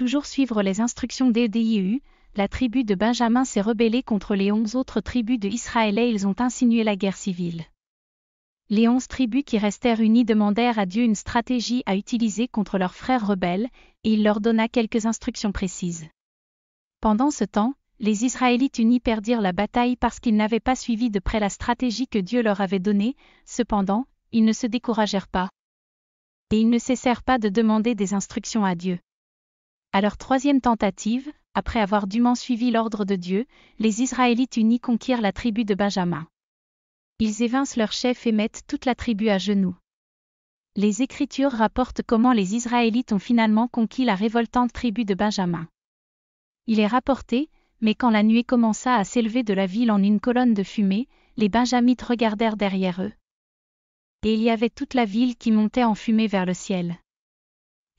toujours suivre les instructions des la tribu de Benjamin s'est rebellée contre les onze autres tribus d'Israël et ils ont insinué la guerre civile. Les onze tribus qui restèrent unies demandèrent à Dieu une stratégie à utiliser contre leurs frères rebelles, et il leur donna quelques instructions précises. Pendant ce temps, les Israélites unis perdirent la bataille parce qu'ils n'avaient pas suivi de près la stratégie que Dieu leur avait donnée, cependant, ils ne se découragèrent pas. Et ils ne cessèrent pas de demander des instructions à Dieu. À leur troisième tentative, après avoir dûment suivi l'ordre de Dieu, les Israélites unis conquirent la tribu de Benjamin. Ils évincent leur chef et mettent toute la tribu à genoux. Les Écritures rapportent comment les Israélites ont finalement conquis la révoltante tribu de Benjamin. Il est rapporté, mais quand la nuit commença à s'élever de la ville en une colonne de fumée, les Benjamites regardèrent derrière eux. Et il y avait toute la ville qui montait en fumée vers le ciel.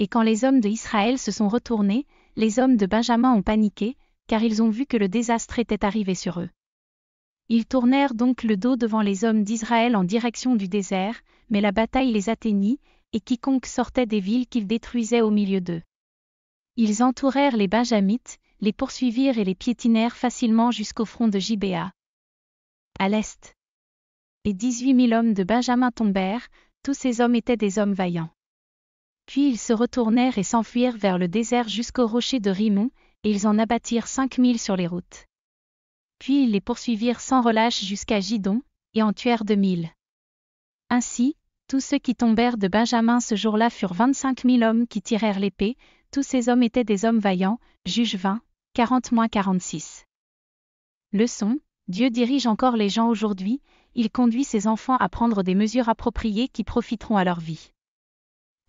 Et quand les hommes d'Israël se sont retournés, les hommes de Benjamin ont paniqué, car ils ont vu que le désastre était arrivé sur eux. Ils tournèrent donc le dos devant les hommes d'Israël en direction du désert, mais la bataille les atteignit, et quiconque sortait des villes qu'ils détruisaient au milieu d'eux. Ils entourèrent les Benjamites, les poursuivirent et les piétinèrent facilement jusqu'au front de gibea À l'est. Et dix-huit mille hommes de Benjamin tombèrent, tous ces hommes étaient des hommes vaillants. Puis ils se retournèrent et s'enfuirent vers le désert jusqu'au rocher de Rimon, et ils en abattirent cinq mille sur les routes. Puis ils les poursuivirent sans relâche jusqu'à Gidon, et en tuèrent deux mille. Ainsi, tous ceux qui tombèrent de Benjamin ce jour-là furent vingt-cinq mille hommes qui tirèrent l'épée, tous ces hommes étaient des hommes vaillants, juge 20, 40-46. Leçon, Dieu dirige encore les gens aujourd'hui, il conduit ses enfants à prendre des mesures appropriées qui profiteront à leur vie.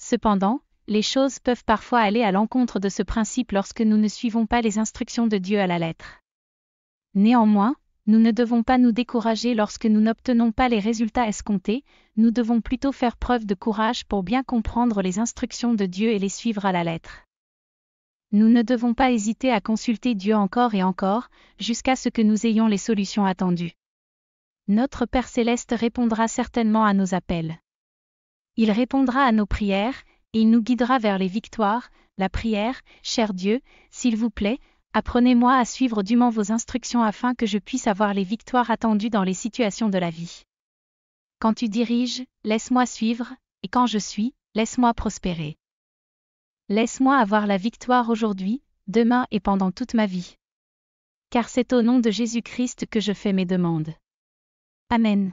Cependant, les choses peuvent parfois aller à l'encontre de ce principe lorsque nous ne suivons pas les instructions de Dieu à la lettre. Néanmoins, nous ne devons pas nous décourager lorsque nous n'obtenons pas les résultats escomptés, nous devons plutôt faire preuve de courage pour bien comprendre les instructions de Dieu et les suivre à la lettre. Nous ne devons pas hésiter à consulter Dieu encore et encore, jusqu'à ce que nous ayons les solutions attendues. Notre Père céleste répondra certainement à nos appels. Il répondra à nos prières, et il nous guidera vers les victoires, la prière, cher Dieu, s'il vous plaît, apprenez-moi à suivre dûment vos instructions afin que je puisse avoir les victoires attendues dans les situations de la vie. Quand tu diriges, laisse-moi suivre, et quand je suis, laisse-moi prospérer. Laisse-moi avoir la victoire aujourd'hui, demain et pendant toute ma vie. Car c'est au nom de Jésus-Christ que je fais mes demandes. Amen.